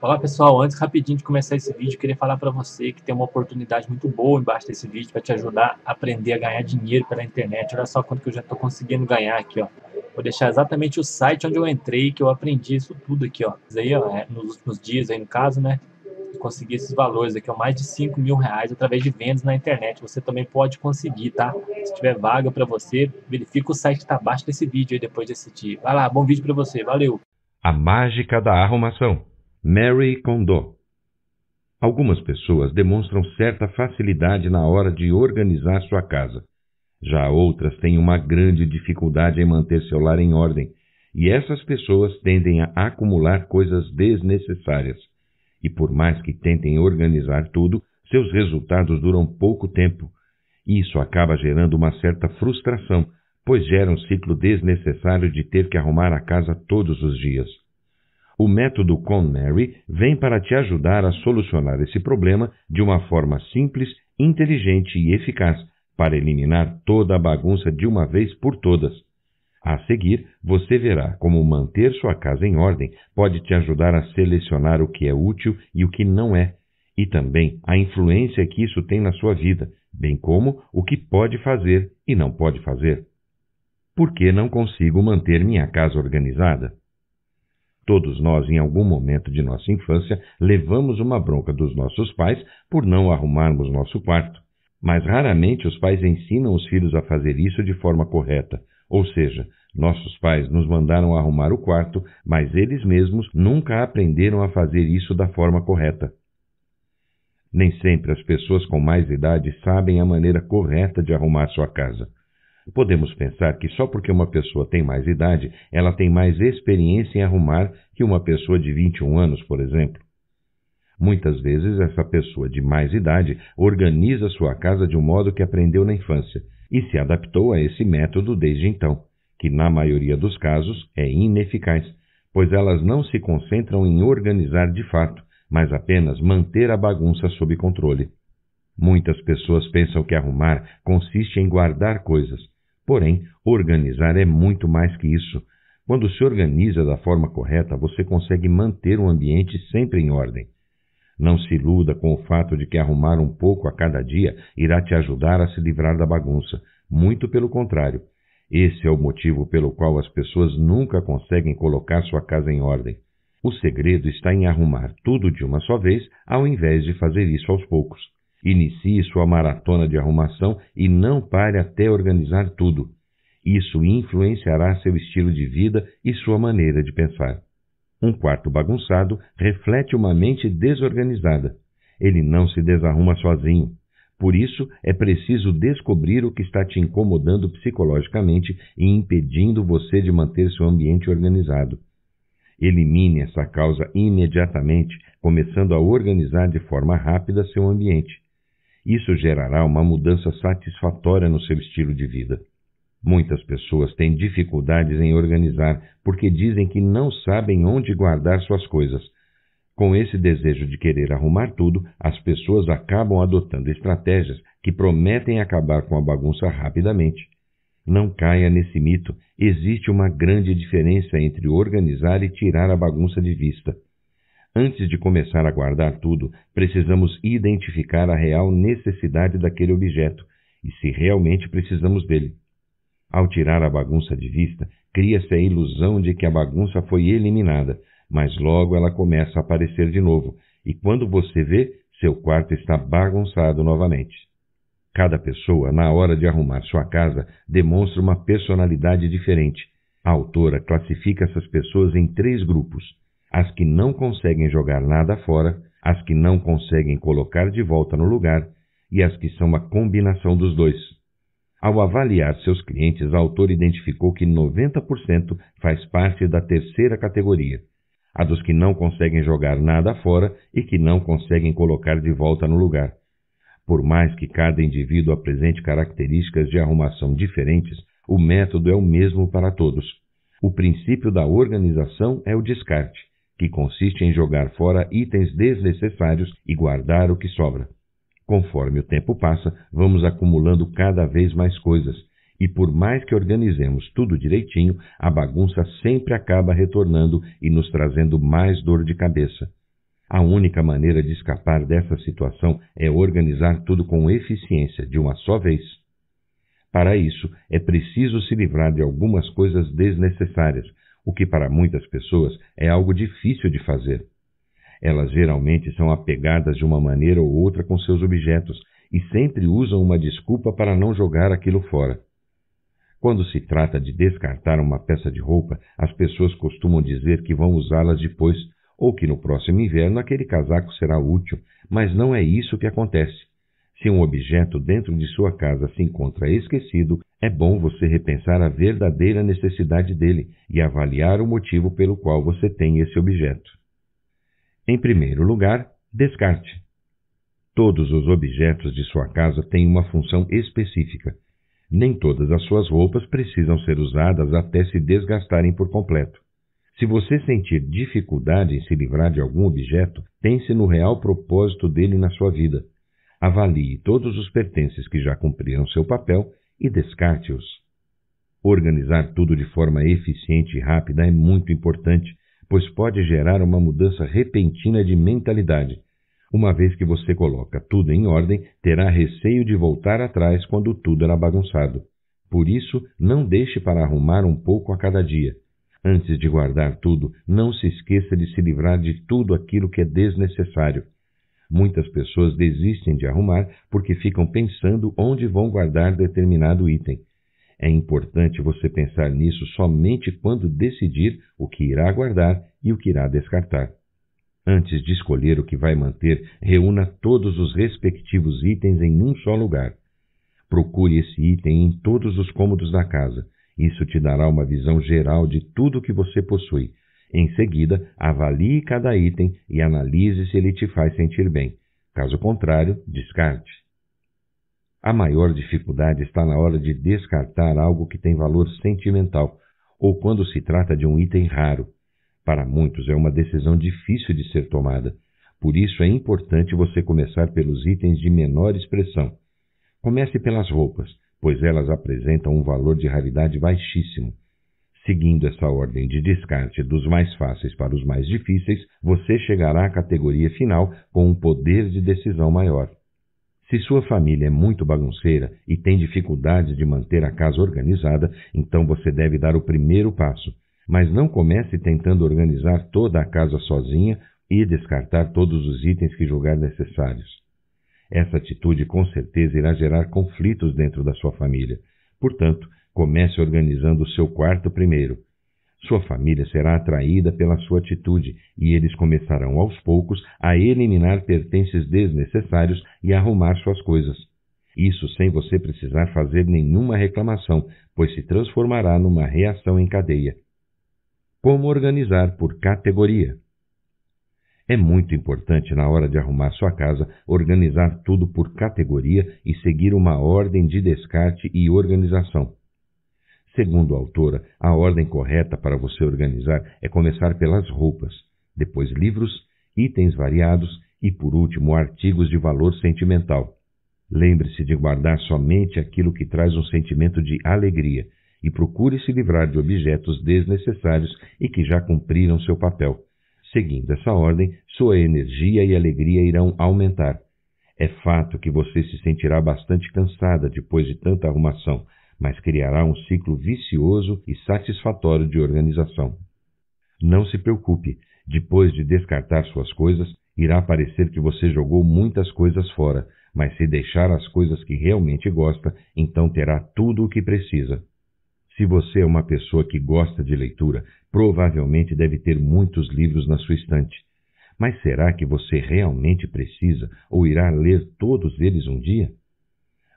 Olá pessoal, antes rapidinho de começar esse vídeo, queria falar para você que tem uma oportunidade muito boa embaixo desse vídeo para te ajudar a aprender a ganhar dinheiro pela internet. Olha só quanto que eu já estou conseguindo ganhar aqui, ó. Vou deixar exatamente o site onde eu entrei, que eu aprendi isso tudo aqui, ó. Isso aí, ó, é, nos últimos dias aí no caso, né? consegui esses valores aqui, ó, mais de 5 mil reais através de vendas na internet. Você também pode conseguir, tá? Se tiver vaga para você, verifica o site que tá abaixo desse vídeo aí depois de assistir. Vai lá, bom vídeo para você, valeu! A mágica da arrumação. Mary Kondo. Algumas pessoas demonstram certa facilidade na hora de organizar sua casa. Já outras têm uma grande dificuldade em manter seu lar em ordem, e essas pessoas tendem a acumular coisas desnecessárias. E por mais que tentem organizar tudo, seus resultados duram pouco tempo. Isso acaba gerando uma certa frustração, pois gera um ciclo desnecessário de ter que arrumar a casa todos os dias. O método ConMary vem para te ajudar a solucionar esse problema de uma forma simples, inteligente e eficaz, para eliminar toda a bagunça de uma vez por todas. A seguir, você verá como manter sua casa em ordem pode te ajudar a selecionar o que é útil e o que não é, e também a influência que isso tem na sua vida, bem como o que pode fazer e não pode fazer. Por que não consigo manter minha casa organizada? Todos nós, em algum momento de nossa infância, levamos uma bronca dos nossos pais por não arrumarmos nosso quarto. Mas raramente os pais ensinam os filhos a fazer isso de forma correta. Ou seja, nossos pais nos mandaram arrumar o quarto, mas eles mesmos nunca aprenderam a fazer isso da forma correta. Nem sempre as pessoas com mais idade sabem a maneira correta de arrumar sua casa. Podemos pensar que só porque uma pessoa tem mais idade, ela tem mais experiência em arrumar que uma pessoa de 21 anos, por exemplo. Muitas vezes essa pessoa de mais idade organiza sua casa de um modo que aprendeu na infância e se adaptou a esse método desde então, que na maioria dos casos é ineficaz, pois elas não se concentram em organizar de fato, mas apenas manter a bagunça sob controle. Muitas pessoas pensam que arrumar consiste em guardar coisas, Porém, organizar é muito mais que isso. Quando se organiza da forma correta, você consegue manter o ambiente sempre em ordem. Não se iluda com o fato de que arrumar um pouco a cada dia irá te ajudar a se livrar da bagunça. Muito pelo contrário. Esse é o motivo pelo qual as pessoas nunca conseguem colocar sua casa em ordem. O segredo está em arrumar tudo de uma só vez, ao invés de fazer isso aos poucos. Inicie sua maratona de arrumação e não pare até organizar tudo. Isso influenciará seu estilo de vida e sua maneira de pensar. Um quarto bagunçado reflete uma mente desorganizada. Ele não se desarruma sozinho. Por isso, é preciso descobrir o que está te incomodando psicologicamente e impedindo você de manter seu ambiente organizado. Elimine essa causa imediatamente, começando a organizar de forma rápida seu ambiente. Isso gerará uma mudança satisfatória no seu estilo de vida. Muitas pessoas têm dificuldades em organizar porque dizem que não sabem onde guardar suas coisas. Com esse desejo de querer arrumar tudo, as pessoas acabam adotando estratégias que prometem acabar com a bagunça rapidamente. Não caia nesse mito. Existe uma grande diferença entre organizar e tirar a bagunça de vista. Antes de começar a guardar tudo, precisamos identificar a real necessidade daquele objeto e se realmente precisamos dele. Ao tirar a bagunça de vista, cria-se a ilusão de que a bagunça foi eliminada, mas logo ela começa a aparecer de novo, e quando você vê, seu quarto está bagunçado novamente. Cada pessoa, na hora de arrumar sua casa, demonstra uma personalidade diferente. A autora classifica essas pessoas em três grupos: as que não conseguem jogar nada fora, as que não conseguem colocar de volta no lugar e as que são a combinação dos dois. Ao avaliar seus clientes, o autor identificou que 90% faz parte da terceira categoria, a dos que não conseguem jogar nada fora e que não conseguem colocar de volta no lugar. Por mais que cada indivíduo apresente características de arrumação diferentes, o método é o mesmo para todos. O princípio da organização é o descarte que consiste em jogar fora itens desnecessários e guardar o que sobra. Conforme o tempo passa, vamos acumulando cada vez mais coisas, e por mais que organizemos tudo direitinho, a bagunça sempre acaba retornando e nos trazendo mais dor de cabeça. A única maneira de escapar dessa situação é organizar tudo com eficiência, de uma só vez. Para isso, é preciso se livrar de algumas coisas desnecessárias, o que para muitas pessoas é algo difícil de fazer. Elas geralmente são apegadas de uma maneira ou outra com seus objetos e sempre usam uma desculpa para não jogar aquilo fora. Quando se trata de descartar uma peça de roupa, as pessoas costumam dizer que vão usá-las depois ou que no próximo inverno aquele casaco será útil, mas não é isso que acontece. Se um objeto dentro de sua casa se encontra esquecido, é bom você repensar a verdadeira necessidade dele e avaliar o motivo pelo qual você tem esse objeto. Em primeiro lugar, descarte. Todos os objetos de sua casa têm uma função específica. Nem todas as suas roupas precisam ser usadas até se desgastarem por completo. Se você sentir dificuldade em se livrar de algum objeto, pense no real propósito dele na sua vida avalie todos os pertences que já cumpriram seu papel e descarte-os. Organizar tudo de forma eficiente e rápida é muito importante, pois pode gerar uma mudança repentina de mentalidade. Uma vez que você coloca tudo em ordem, terá receio de voltar atrás quando tudo era bagunçado. Por isso, não deixe para arrumar um pouco a cada dia. Antes de guardar tudo, não se esqueça de se livrar de tudo aquilo que é desnecessário. Muitas pessoas desistem de arrumar porque ficam pensando onde vão guardar determinado item. É importante você pensar nisso somente quando decidir o que irá guardar e o que irá descartar. Antes de escolher o que vai manter, reúna todos os respectivos itens em um só lugar. Procure esse item em todos os cômodos da casa. Isso te dará uma visão geral de tudo o que você possui em seguida, avalie cada item e analise se ele te faz sentir bem. Caso contrário, descarte. A maior dificuldade está na hora de descartar algo que tem valor sentimental ou quando se trata de um item raro. Para muitos é uma decisão difícil de ser tomada. Por isso é importante você começar pelos itens de menor expressão. Comece pelas roupas, pois elas apresentam um valor de raridade baixíssimo Seguindo essa ordem de descarte dos mais fáceis para os mais difíceis, você chegará à categoria final com um poder de decisão maior. Se sua família é muito bagunceira e tem dificuldade de manter a casa organizada, então você deve dar o primeiro passo. Mas não comece tentando organizar toda a casa sozinha e descartar todos os itens que julgar necessários. Essa atitude com certeza irá gerar conflitos dentro da sua família. Portanto, Comece organizando o seu quarto primeiro. Sua família será atraída pela sua atitude e eles começarão aos poucos a eliminar pertences desnecessários e arrumar suas coisas. Isso sem você precisar fazer nenhuma reclamação, pois se transformará numa reação em cadeia. Como organizar por categoria? É muito importante, na hora de arrumar sua casa, organizar tudo por categoria e seguir uma ordem de descarte e organização. Segundo a autora, a ordem correta para você organizar é começar pelas roupas, depois livros, itens variados e, por último, artigos de valor sentimental. Lembre-se de guardar somente aquilo que traz um sentimento de alegria e procure se livrar de objetos desnecessários e que já cumpriram seu papel. Seguindo essa ordem, sua energia e alegria irão aumentar. É fato que você se sentirá bastante cansada depois de tanta arrumação, mas criará um ciclo vicioso e satisfatório de organização. Não se preocupe, depois de descartar suas coisas, irá parecer que você jogou muitas coisas fora, mas se deixar as coisas que realmente gosta, então terá tudo o que precisa. Se você é uma pessoa que gosta de leitura, provavelmente deve ter muitos livros na sua estante. Mas será que você realmente precisa ou irá ler todos eles um dia?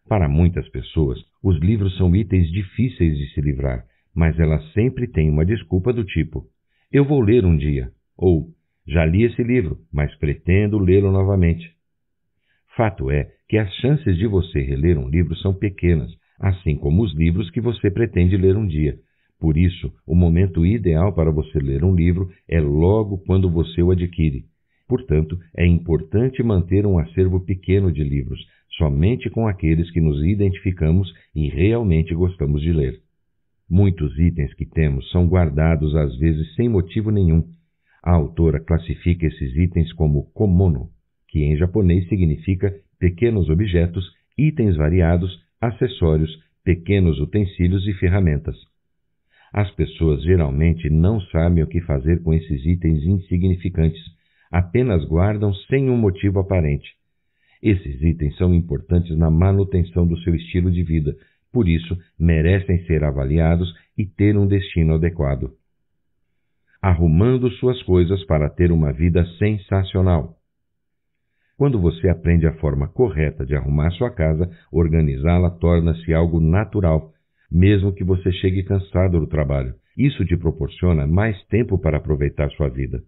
Para muitas pessoas, os livros são itens difíceis de se livrar, mas ela sempre tem uma desculpa do tipo: eu vou ler um dia, ou já li esse livro, mas pretendo lê-lo novamente. Fato é que as chances de você reler um livro são pequenas, assim como os livros que você pretende ler um dia. Por isso, o momento ideal para você ler um livro é logo quando você o adquire. Portanto, é importante manter um acervo pequeno de livros, somente com aqueles que nos identificamos e realmente gostamos de ler. Muitos itens que temos são guardados às vezes sem motivo nenhum. A autora classifica esses itens como komono, que em japonês significa pequenos objetos, itens variados, acessórios, pequenos utensílios e ferramentas. As pessoas geralmente não sabem o que fazer com esses itens insignificantes, apenas guardam sem um motivo aparente. Esses itens são importantes na manutenção do seu estilo de vida, por isso merecem ser avaliados e ter um destino adequado. Arrumando suas coisas para ter uma vida sensacional. Quando você aprende a forma correta de arrumar sua casa, organizá-la torna-se algo natural, mesmo que você chegue cansado do trabalho. Isso te proporciona mais tempo para aproveitar sua vida.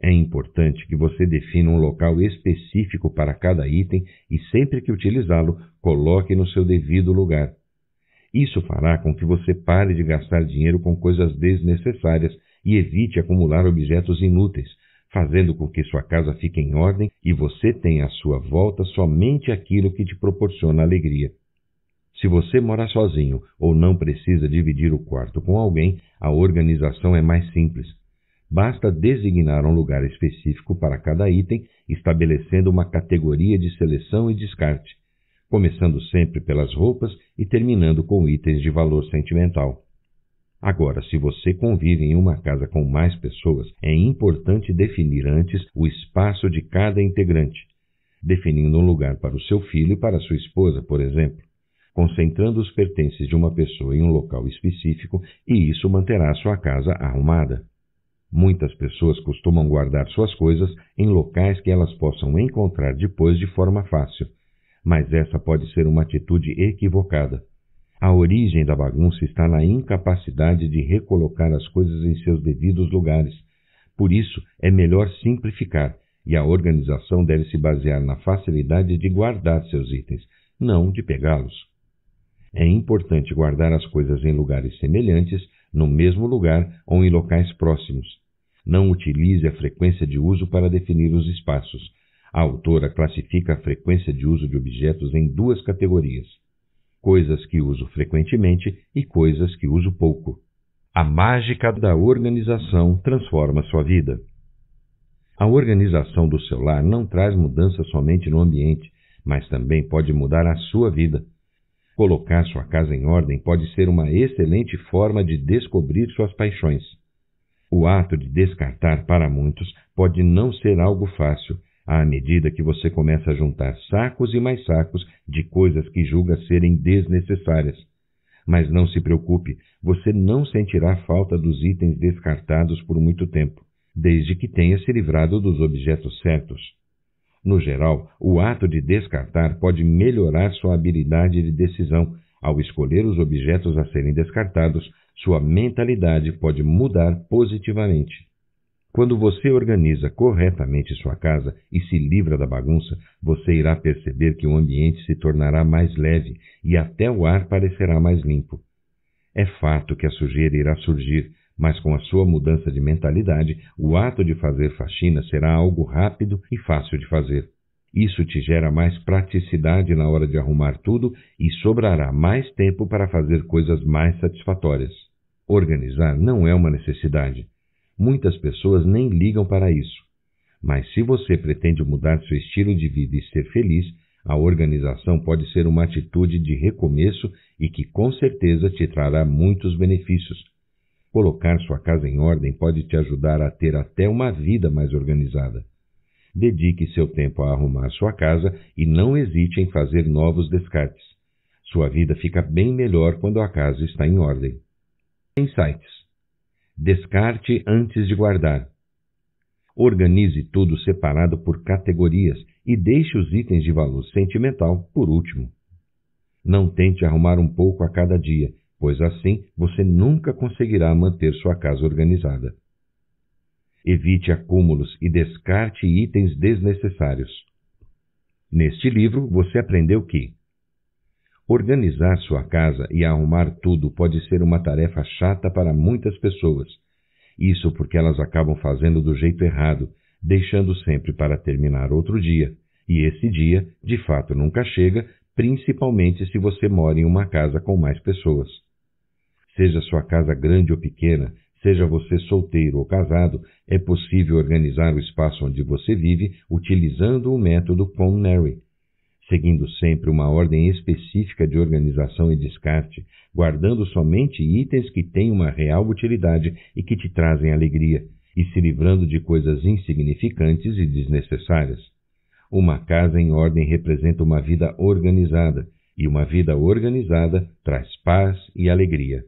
É importante que você defina um local específico para cada item e, sempre que utilizá-lo, coloque no seu devido lugar. Isso fará com que você pare de gastar dinheiro com coisas desnecessárias e evite acumular objetos inúteis, fazendo com que sua casa fique em ordem e você tenha à sua volta somente aquilo que te proporciona alegria. Se você mora sozinho ou não precisa dividir o quarto com alguém, a organização é mais simples. Basta designar um lugar específico para cada item, estabelecendo uma categoria de seleção e descarte, começando sempre pelas roupas e terminando com itens de valor sentimental. Agora, se você convive em uma casa com mais pessoas, é importante definir antes o espaço de cada integrante, definindo um lugar para o seu filho e para sua esposa, por exemplo, concentrando os pertences de uma pessoa em um local específico, e isso manterá sua casa arrumada. Muitas pessoas costumam guardar suas coisas em locais que elas possam encontrar depois de forma fácil, mas essa pode ser uma atitude equivocada. A origem da bagunça está na incapacidade de recolocar as coisas em seus devidos lugares. Por isso, é melhor simplificar, e a organização deve se basear na facilidade de guardar seus itens, não de pegá-los. É importante guardar as coisas em lugares semelhantes no mesmo lugar ou em locais próximos. Não utilize a frequência de uso para definir os espaços. A autora classifica a frequência de uso de objetos em duas categorias: coisas que uso frequentemente e coisas que uso pouco. A mágica da organização transforma sua vida. A organização do seu lar não traz mudança somente no ambiente, mas também pode mudar a sua vida. Colocar sua casa em ordem pode ser uma excelente forma de descobrir suas paixões. O ato de descartar para muitos pode não ser algo fácil, à medida que você começa a juntar sacos e mais sacos de coisas que julga serem desnecessárias. Mas não se preocupe, você não sentirá falta dos itens descartados por muito tempo, desde que tenha se livrado dos objetos certos. No geral, o ato de descartar pode melhorar sua habilidade de decisão. Ao escolher os objetos a serem descartados, sua mentalidade pode mudar positivamente. Quando você organiza corretamente sua casa e se livra da bagunça, você irá perceber que o ambiente se tornará mais leve e até o ar parecerá mais limpo. É fato que a sujeira irá surgir, mas com a sua mudança de mentalidade, o ato de fazer faxina será algo rápido e fácil de fazer. Isso te gera mais praticidade na hora de arrumar tudo e sobrará mais tempo para fazer coisas mais satisfatórias. Organizar não é uma necessidade. Muitas pessoas nem ligam para isso. Mas se você pretende mudar seu estilo de vida e ser feliz, a organização pode ser uma atitude de recomeço e que com certeza te trará muitos benefícios, Colocar sua casa em ordem pode te ajudar a ter até uma vida mais organizada. Dedique seu tempo a arrumar sua casa e não hesite em fazer novos descartes. Sua vida fica bem melhor quando a casa está em ordem. Insights: Descarte antes de guardar. Organize tudo separado por categorias e deixe os itens de valor sentimental por último. Não tente arrumar um pouco a cada dia, pois assim você nunca conseguirá manter sua casa organizada. Evite acúmulos e descarte itens desnecessários. Neste livro, você aprendeu que organizar sua casa e arrumar tudo pode ser uma tarefa chata para muitas pessoas. Isso porque elas acabam fazendo do jeito errado, deixando sempre para terminar outro dia. E esse dia, de fato, nunca chega, principalmente se você mora em uma casa com mais pessoas. Seja sua casa grande ou pequena, seja você solteiro ou casado, é possível organizar o espaço onde você vive utilizando o método Connery, seguindo sempre uma ordem específica de organização e descarte, guardando somente itens que têm uma real utilidade e que te trazem alegria, e se livrando de coisas insignificantes e desnecessárias. Uma casa em ordem representa uma vida organizada, e uma vida organizada traz paz e alegria.